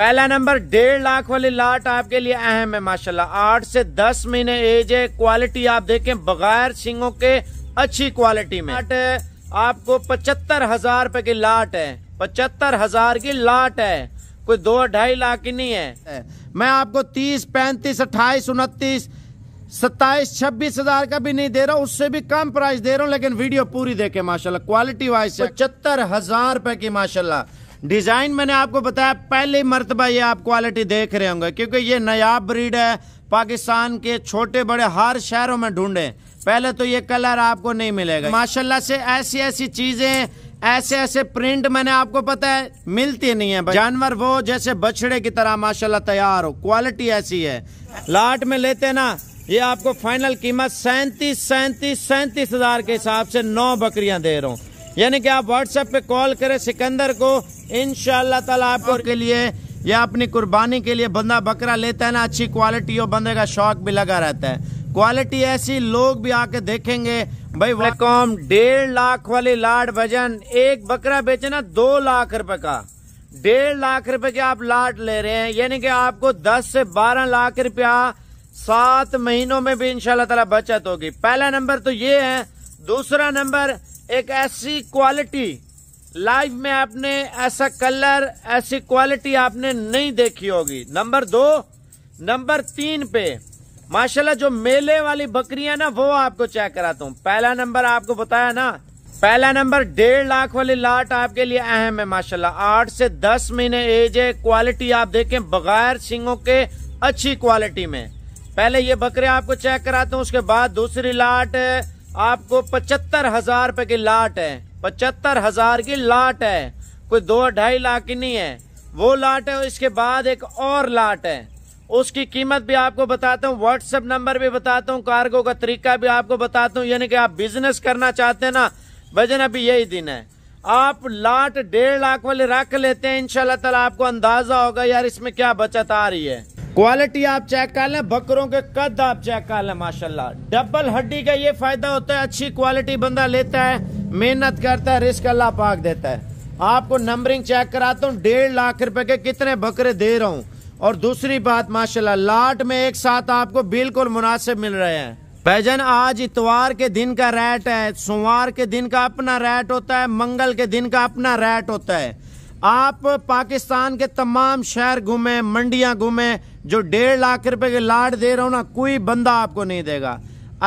पहला नंबर डेढ़ लाख वाली लाट आपके लिए अहम है माशाल्लाह आठ से दस महीने एज है क्वालिटी आप देखें बगैर सिंगों के अच्छी क्वालिटी में लाट आपको पचहत्तर हजार रूपए की लाट है पचहत्तर हजार की लाट है कोई दो ढाई लाख की नहीं है मैं आपको तीस पैंतीस अट्ठाईस उनतीस सत्ताईस छब्बीस हजार का भी नहीं दे रहा हूँ उससे भी कम प्राइस दे रहा हूँ लेकिन वीडियो पूरी देखे माशाल्लाह क्वालिटी वाइज पचहत्तर हजार रूपए की माशाल्लाह डिज़ाइन मैंने आपको बताया पहली मरतबा ये आप क्वालिटी देख रहे होंगे क्योंकि ये नयाब ब्रीड है पाकिस्तान के छोटे बड़े हर शहरों में ढूंढे पहले तो ये कलर आपको नहीं मिलेगा माशाल्लाह से ऐसी ऐसी चीज़ें ऐसे ऐसे प्रिंट मैंने आपको पता है मिलती नहीं है जानवर वो जैसे बछड़े की तरह माशाल्लाह तैयार हो क्वालिटी ऐसी है लाट में लेते ना ये आपको फाइनल कीमत सैंतीस सैंतीस सैंतीस हजार के हिसाब से नौ बकरियां दे रहा हूँ यानी कि आप व्हाट्सएप पे कॉल करें सिकंदर को इन ताला आपको के लिए या अपनी कुर्बानी के लिए बंदा बकरा लेता है ना अच्छी क्वालिटी हो बंदे का शौक भी लगा रहता है क्वालिटी ऐसी लोग भी आके देखेंगे भाई कॉम डेढ़ लाख वाली लाड वजन एक बकरा बेचे ना दो लाख रुपए का डेढ़ लाख रुपए के आप लाट ले रहे हैं यानी कि आपको दस से बारह लाख रुपया सात महीनों में भी इनशाला बचत होगी पहला नंबर तो ये है दूसरा नंबर एक ऐसी क्वालिटी लाइफ में आपने ऐसा कलर ऐसी क्वालिटी आपने नहीं देखी होगी नंबर दो नंबर तीन पे माशाल्लाह जो मेले वाली बकरियां ना वो आपको चेक कराता हूँ पहला नंबर आपको बताया ना पहला नंबर डेढ़ लाख वाली लाट आपके लिए अहम है माशाल्लाह आठ से दस महीने एज है क्वालिटी आप देखें बगैर सिंगों के अच्छी क्वालिटी में पहले ये बकरे आपको चेक कराता हूँ उसके बाद दूसरी लाट आपको पचहत्तर हजार रुपए की लाट है पचहत्तर हजार की लाट है कोई दो ढाई लाख की नहीं है वो लाट है और इसके बाद एक और लाट है उसकी कीमत भी आपको बताता हूँ व्हाट्सएप नंबर भी बताता हूँ कार्गो का तरीका भी आपको बताता हूँ यानी कि आप बिजनेस करना चाहते हैं ना वजन अभी यही दिन है आप लाट डेढ़ लाख वाले रख लेते हैं इनशाला आपको अंदाजा होगा यार इसमें क्या बचत आ रही है क्वालिटी आप चेक कर लें बकरों के कद आप चेक कर लें माशाल्लाह डबल हड्डी का ये फायदा होता है अच्छी क्वालिटी बंदा लेता है मेहनत करता है रिस्क अल्लाह पाक देता है आपको नंबरिंग चेक कराता हूँ डेढ़ लाख रुपए के कितने बकरे दे रहा हूँ और दूसरी बात माशाल्लाह लाट में एक साथ आपको बिल्कुल मुनासिब मिल रहे हैं भैजन आज इतवार के दिन का रेट है सोमवार के दिन का अपना रेट होता है मंगल के दिन का अपना रेट होता है आप पाकिस्तान के तमाम शहर घूमे मंडियां घूमे जो डेढ़ लाख रुपए के लाड दे रहा हूँ ना कोई बंदा आपको नहीं देगा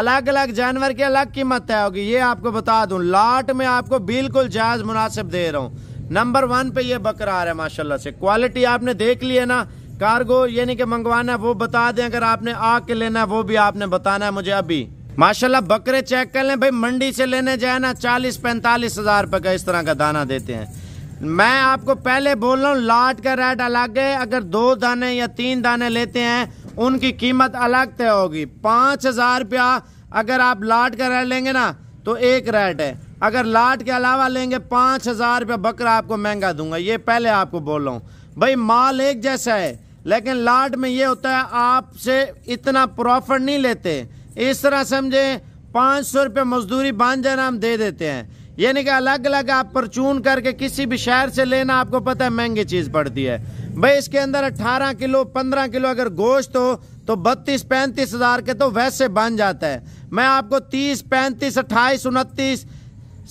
अलग अलग जानवर की अलग कीमत तय होगी ये आपको बता दूं लाट में आपको बिल्कुल जायज मुनासिब दे रहा हूँ नंबर वन पे ये बकरा आ रहा है माशाल्लाह से क्वालिटी आपने देख ली है ना कार्गो यानी कि मंगवाना है वो बता दें अगर आपने आके लेना है वो भी आपने बताना है मुझे अभी माशाल्लाह बकरे चेक कर लें भाई मंडी से लेने जाए ना चालीस पैंतालीस हजार रुपए का इस तरह का दाना देते हैं मैं आपको पहले बोल रहा हूँ लाट का रेट अलग है अगर दो दाने या तीन दाने लेते हैं उनकी कीमत अलग तय होगी पाँच हज़ार रुपया अगर आप लाट का रेट लेंगे ना तो एक रेट है अगर लाट के अलावा लेंगे पाँच हज़ार रुपया बकरा आपको महंगा दूंगा ये पहले आपको बोल रहा हूँ भाई माल एक जैसा है लेकिन लाट में ये होता है आपसे इतना प्रॉफिट नहीं लेते इस तरह समझे पाँच सौ रुपये मजदूरी जाना हम दे देते हैं यानी कि अलग अलग आप परचून करके किसी भी शहर से लेना आपको पता है महंगी चीज़ पड़ती है भाई इसके अंदर 18 किलो 15 किलो अगर गोश्त हो तो बत्तीस पैंतीस हज़ार के तो वैसे बन जाता है मैं आपको तीस पैंतीस अट्ठाईस उनतीस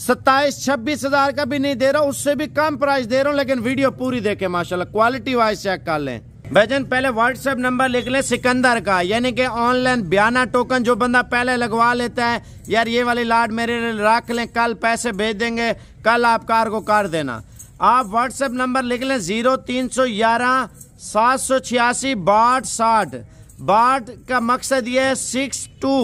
सत्ताईस छब्बीस हज़ार का भी नहीं दे रहा उससे भी कम प्राइस दे रहा हूँ लेकिन वीडियो पूरी देखें माशाल्लाह क्वालिटी वाइज चेक कर लें भजन पहले व्हाट्सएप नंबर लिख लें सिकंदर का यानी कि ऑनलाइन बयाना टोकन जो बंदा पहले लगवा लेता है यार ये वाली लाड मेरे लिए रख लें कल पैसे भेज देंगे कल आप कार को कार देना आप व्हाट्सएप नंबर लिख लें ज़ीरो तीन सौ ग्यारह सात सौ छियासी बाट साठ बाट का मकसद ये है सिक्स टू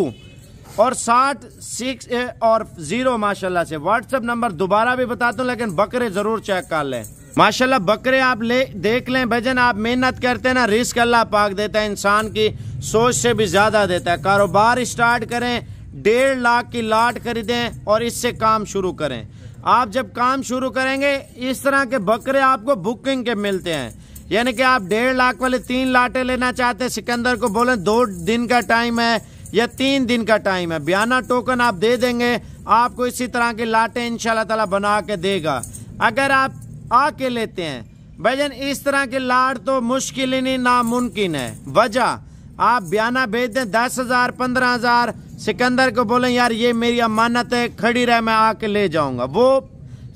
और साठ सिक्स और ज़ीरो माशाल्लाह से व्हाट्सएप नंबर दोबारा भी बताता हूँ लेकिन बकरे ज़रूर चेक कर लें माशाल्लाह बकरे आप ले देख लें भजन आप मेहनत करते ना रिस्क अल्लाह पाक देता है इंसान की सोच से भी ज़्यादा देता है कारोबार स्टार्ट करें डेढ़ लाख की लाट खरीदें और इससे काम शुरू करें आप जब काम शुरू करेंगे इस तरह के बकरे आपको बुकिंग के मिलते हैं यानी कि आप डेढ़ लाख वाले तीन लाटे लेना चाहते हैं सिकंदर को बोले दो दिन का टाइम है या तीन दिन का टाइम है बयाना टोकन आप दे देंगे आपको इसी तरह की लाटे इन ताला बना के देगा अगर आप आके लेते हैं भजन इस तरह के लाड तो मुश्किल ही नहीं नामुमकिन है वजह आप बयाना भेज दें दस हजार पंद्रह हजार सिकंदर को बोले यार ये मेरी अमानत है खड़ी रह मैं आके ले जाऊंगा वो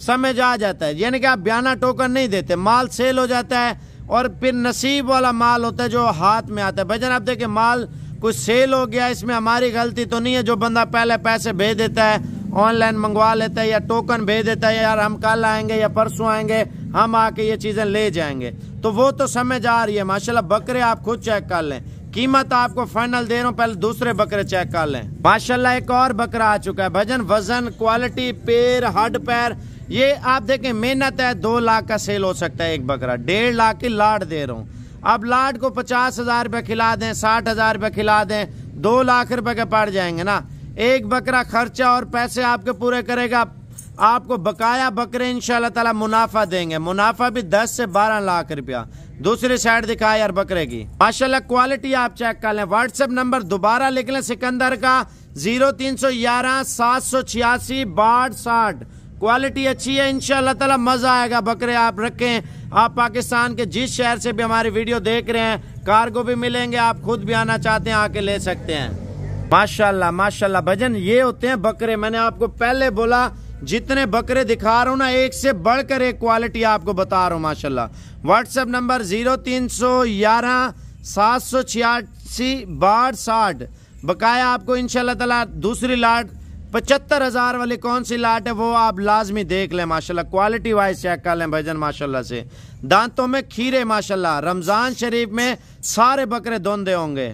समय जा जाता है यानी कि आप बयाना टोकन नहीं देते माल सेल हो जाता है और फिर नसीब वाला माल होता है जो हाथ में आता है भजन आप देखें माल कुछ सेल हो गया इसमें हमारी गलती तो नहीं है जो बंदा पहले पैसे भेज देता है ऑनलाइन मंगवा लेते हैं या टोकन भेज देता है यार हम कल आएंगे या परसों आएंगे हम आके ये चीज़ें ले जाएंगे तो वो तो समझ आ रही है माशाल्लाह बकरे आप खुद चेक कर लें कीमत आपको फाइनल दे रहा हूँ पहले दूसरे बकरे चेक कर लें माशाल्लाह एक और बकरा आ चुका है भजन वजन क्वालिटी पैर हड पैर ये आप देखें मेहनत है दो लाख का सेल हो सकता है एक बकरा डेढ़ लाख की लाट दे रहा हूँ अब लाट को पचास हजार रुपये खिला दें साठ हजार रुपये खिला दें दो लाख रुपए के पड़ जाएंगे ना एक बकरा खर्चा और पैसे आपके पूरे करेगा आपको बकाया बकरे इन ताला मुनाफा देंगे मुनाफा भी 10 से 12 लाख रुपया दूसरी साइड दिखाए यार बकरे की माशाल्लाह क्वालिटी आप चेक कर लें व्हाट्सएप नंबर दोबारा लिख लें सिकंदर का जीरो तीन सौ ग्यारह सात सौ छियासी बाढ़ साठ क्वालिटी अच्छी है इनशाला ताला मज़ा आएगा बकरे आप रखें आप पाकिस्तान के जिस शहर से भी हमारी वीडियो देख रहे हैं कार्गो भी मिलेंगे आप खुद भी आना चाहते हैं आके ले सकते हैं माशाल्लाह माशाल्लाह भजन ये होते हैं बकरे मैंने आपको पहले बोला जितने बकरे दिखा रहा हूँ ना एक से बढ़कर एक क्वालिटी आपको बता रहा हूँ माशाल्लाह व्हाट्सएप नंबर जीरो तीन सौ ग्यारह सात सौ छियासी बाढ़ साठ बकाया आपको इनशाला तला दूसरी लाट पचहत्तर हज़ार वाली कौन सी लाट है वो आप लाजमी देख लें माशाल्लाह क्वालिटी वाइज चेक कर लें भजन माशाल्लाह से दांतों में खीरे माशाल्लाह रमज़ान शरीफ में सारे बकरे धोंदे होंगे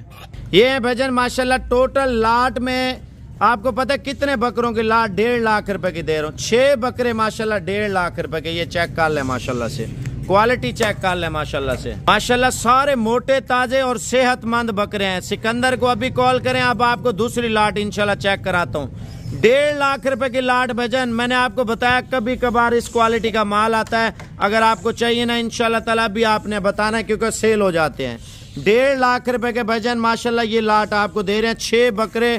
ये है भजन माशाल्लाह टोटल लाट में आपको पता है कितने बकरों की लाट डेढ़ लाख रुपए की दे रहा हूँ छः बकरे माशाल्लाह डेढ़ लाख रुपए के ये चेक कर लें माशाल्लाह से क्वालिटी चेक कर लें माशाल्लाह से माशाल्लाह सारे मोटे ताजे और सेहतमंद बकरे हैं सिकंदर को अभी कॉल करें आप आपको दूसरी लाट इनशाला चेक कराता हूँ डेढ़ लाख रुपए की लाट भजन मैंने आपको बताया कभी कभार इस क्वालिटी का माल आता है अगर आपको चाहिए ना इनशाला तला भी आपने बताना क्योंकि सेल हो जाते हैं डेढ़ लाख रुपए के भजन माशाल्लाह ये लाट आपको दे रहे हैं छह बकरे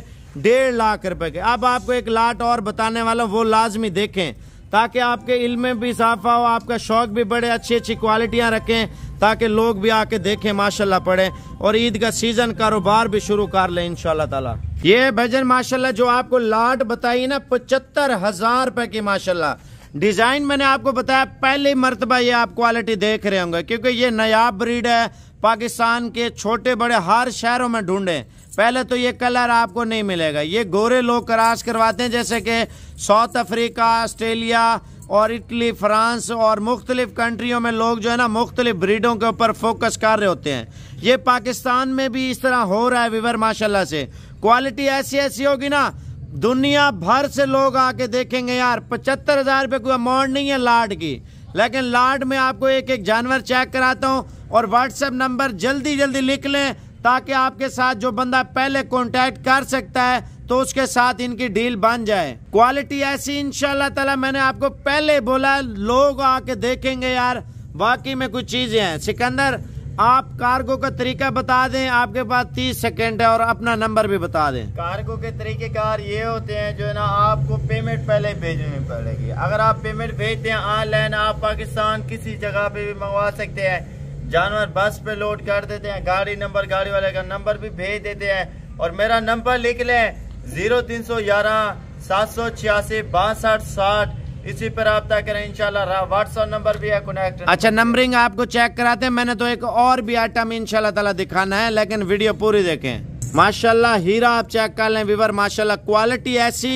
डेढ़ लाख रुपए के अब आपको एक लाट और बताने वाला वो लाजमी देखें ताकि आपके इल्म में भी इजाफा हो आपका शौक भी बढ़े अच्छी अच्छी क्वालिटियाँ रखें ताकि लोग भी आके देखें माशाल्लाह पढ़े और ईद का सीज़न कारोबार भी शुरू कर लें इनशाला ताला ये भजन माशाल्लाह जो आपको लाट बताई ना पचहत्तर हज़ार रुपए की माशाल्लाह डिज़ाइन मैंने आपको बताया पहले मरतबा ये आप क्वालिटी देख रहे होंगे क्योंकि ये नयाब ब्रीड है पाकिस्तान के छोटे बड़े हर शहरों में ढूंढें पहले तो ये कलर आपको नहीं मिलेगा ये गोरे लोग कराश करवाते हैं जैसे कि साउथ अफ्रीका ऑस्ट्रेलिया और इटली फ्रांस और मुख्तलिफ कंट्रियों में लोग जो है ना मुख्तलिफ ब्रीडों के ऊपर फोकस कर रहे होते हैं ये पाकिस्तान में भी इस तरह हो रहा है विवर माशाल्लाह से क्वालिटी ऐसी ऐसी होगी ना दुनिया भर से लोग आके देखेंगे यार पचहत्तर हज़ार रुपये कोई अमाउंट नहीं है लाड की लेकिन लॉर्ड में आपको एक एक जानवर चेक कराता हूँ और व्हाट्सएप नंबर जल्दी जल्दी लिख लें ताकि आपके साथ जो बंदा पहले कॉन्टैक्ट कर सकता है तो उसके साथ इनकी डील बन जाए क्वालिटी ऐसी इनशाला तला मैंने आपको पहले बोला लोग आके देखेंगे यार बाकी में कुछ चीज़ें हैं सिकंदर आप कार्गो का तरीका बता दें आपके पास तीस सेकेंड है और अपना नंबर भी बता दें कार्गो के तरीके कार ये होते हैं जो है ना आपको पेमेंट पहले भेजनी पड़ेगी अगर आप पेमेंट भेजते हैं ऑनलाइन आप पाकिस्तान किसी जगह पे भी मंगवा सकते हैं जानवर बस पे लोड कर देते हैं गाड़ी नंबर गाड़ी वाले का नंबर भी भेज देते हैं और मेरा नंबर लिख लें जीरो तीन सौ ग्यारह सात सौ छियासी बासठ साठ इसी पर रबा करें इनशाला व्हाट्सअप नंबर भी है कनेक्ट अच्छा नंबरिंग आपको चेक कराते हैं मैंने तो एक और भी आइटम इनशाला तला दिखाना है लेकिन वीडियो पूरी देखें माशाल्लाह हीरा आप चेक कर लें विवर माशाल्लाह क्वालिटी ऐसी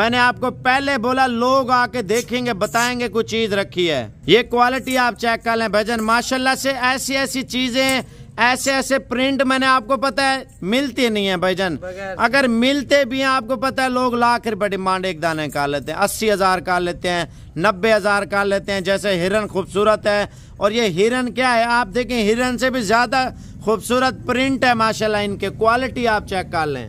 मैंने आपको पहले बोला लोग आके देखेंगे बताएंगे कुछ चीज रखी है ये क्वालिटी आप चेक कर लें भजन माशाल्लाह से ऐसी ऐसी चीजें ऐसे ऐसे प्रिंट मैंने आपको पता है मिलते नहीं है भाईजान अगर मिलते भी हैं आपको पता है लोग लाख रुपए डिमांड एक दाने का लेते हैं अस्सी हज़ार का लेते हैं नब्बे हज़ार का लेते हैं जैसे हिरन खूबसूरत है और ये हिरन क्या है आप देखें हिरन से भी ज़्यादा खूबसूरत प्रिंट है माशाल्लाह इनके क्वालिटी आप चेक कर लें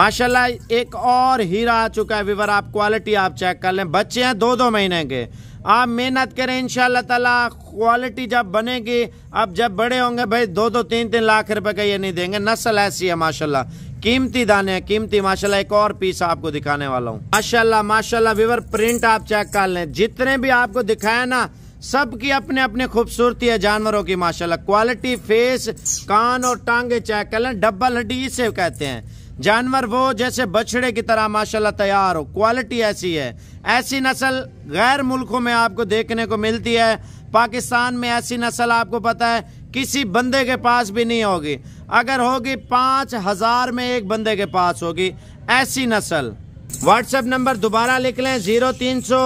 माशाल्लाह एक और हीरा आ चुका है विवर आप क्वालिटी आप चेक कर लें बच्चे हैं दो दो महीने के आप मेहनत करें इन ताला क्वालिटी जब बनेगी अब जब बड़े होंगे भाई दो दो तीन तीन लाख रुपए का ये नहीं देंगे नस्ल ऐसी है माशाल्लाह कीमती दाने हैं कीमती माशाल्लाह एक और पीस आपको दिखाने वाला हूँ माशाल्लाह माशाल्लाह विवर प्रिंट आप चेक कर लें जितने भी आपको दिखाया ना सबकी अपने अपने खूबसूरती है जानवरों की माशाला क्वालिटी फेस कान और टांगे चेक कर लें डब्बल हड्डी इसे कहते हैं जानवर वो जैसे बछड़े की तरह माशाल्लाह तैयार हो क्वालिटी ऐसी है ऐसी नस्ल गैर मुल्कों में आपको देखने को मिलती है पाकिस्तान में ऐसी नस्ल आपको पता है किसी बंदे के पास भी नहीं होगी अगर होगी पाँच हज़ार में एक बंदे के पास होगी ऐसी नस्ल व्हाट्सएप नंबर दोबारा लिख लें ज़ीरो तीन सौ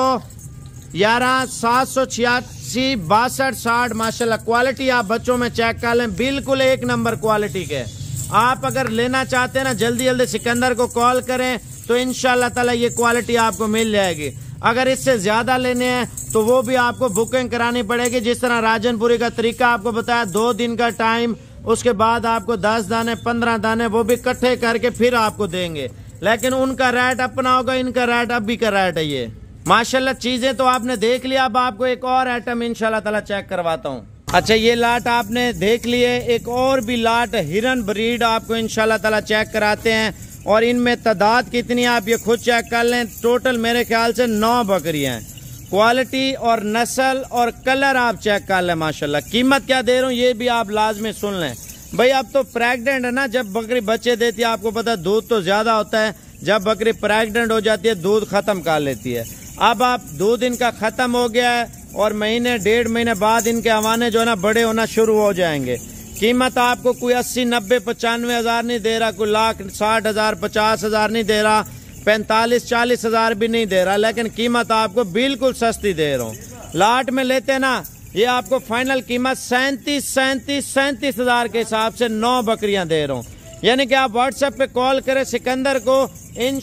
ग्यारह सात सौ छियासी बासठ साठ माशाल्लाह क्वालिटी आप बच्चों में चेक कर लें बिल्कुल एक नंबर क्वालिटी के आप अगर लेना चाहते हैं ना जल्दी जल्दी सिकंदर को कॉल करें तो इन तला ये क्वालिटी आपको मिल जाएगी अगर इससे ज़्यादा लेने हैं तो वो भी आपको बुकिंग करानी पड़ेगी जिस तरह राजनपुरी का तरीका आपको बताया दो दिन का टाइम उसके बाद आपको दस दाने पंद्रह दाने वो भी इकट्ठे करके फिर आपको देंगे लेकिन उनका रेट अपना होगा इनका रेट अभी का रेट है ये माशाल्लाह चीज़ें तो आपने देख लिया अब आपको एक और आइटम इनशाला चेक करवाता हूँ अच्छा ये लाट आपने देख लिए एक और भी लाट हिरन ब्रीड आपको इन ताला चेक कराते हैं और इनमें तादाद कितनी आप ये खुद चेक कर लें टोटल मेरे ख्याल से नौ बकरियां हैं क्वालिटी और नस्ल और कलर आप चेक कर लें माशाल्लाह कीमत क्या दे रहा हूँ ये भी आप लाजमी सुन लें भाई अब तो प्रेगनेंट है ना जब बकरी बच्चे देती है आपको पता दूध तो ज़्यादा होता है जब बकरी प्रेगनेंट हो जाती है दूध ख़त्म कर लेती है अब आप दूध इनका ख़त्म हो गया है और महीने डेढ़ महीने बाद इनके आवाने जो है ना बड़े होना शुरू हो जाएंगे कीमत आपको कोई अस्सी नब्बे पचानवे हज़ार नहीं दे रहा कोई लाख साठ हज़ार पचास हज़ार नहीं दे रहा पैंतालीस चालीस हज़ार भी नहीं दे रहा लेकिन कीमत आपको बिल्कुल सस्ती दे रहा हूँ लाट में लेते ना ये आपको फाइनल कीमत सैंतीस सैंतीस सैंतीस हज़ार के हिसाब से नौ बकरियाँ दे रहा हूँ यानी कि आप व्हाट्सएप पे कॉल करें सिकंदर को इन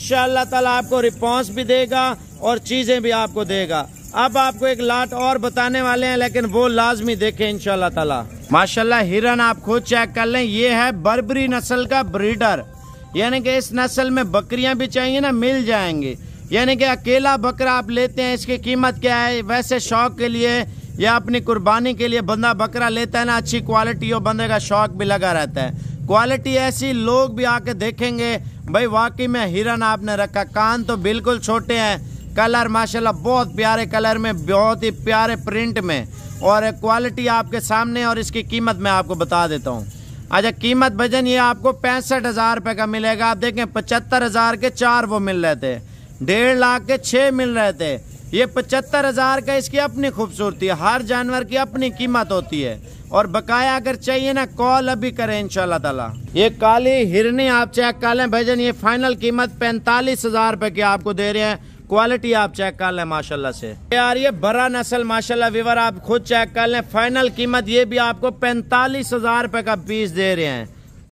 ताला आपको रिस्पॉन्स भी देगा और चीज़ें भी आपको देगा अब आपको एक लाट और बताने वाले हैं लेकिन वो लाजमी देखें इनशाला तला माशाल्लाह हिरन आप खुद चेक कर लें ये है बर्बरी नस्ल का ब्रीडर यानी कि इस नस्ल में बकरियां भी चाहिए ना मिल जाएंगी यानी कि अकेला बकरा आप लेते हैं इसकी कीमत क्या है वैसे शौक के लिए या अपनी कुर्बानी के लिए बंदा बकरा लेता है ना अच्छी क्वालिटी हो बंदे का शौक भी लगा रहता है क्वालिटी ऐसी लोग भी आके देखेंगे भाई वाकई में हिरन आपने रखा कान तो बिल्कुल छोटे हैं कलर माशाल्लाह बहुत प्यारे कलर में बहुत ही प्यारे प्रिंट में और क्वालिटी आपके सामने और इसकी कीमत मैं आपको बता देता हूँ अच्छा कीमत भजन ये आपको पैंसठ हज़ार रुपये का मिलेगा आप देखें पचहत्तर हज़ार के चार वो मिल रहे थे डेढ़ लाख के छः मिल रहे थे ये पचहत्तर हज़ार का इसकी अपनी खूबसूरती है हर जानवर की अपनी कीमत होती है और बकाया अगर चाहिए ना कॉल अभी करें इन ताला ये काली हिरनी आप चेक कर लें भजन ये फाइनल कीमत पैंतालीस हज़ार रुपये की आपको दे रहे हैं क्वालिटी आप चेक कर लें माशाल्लाह से ये आ रही है बड़ा नस्ल माशाल्लाह विवर आप खुद चेक कर लें फाइनल कीमत ये भी आपको पैंतालीस हजार रुपए का पीस दे रहे हैं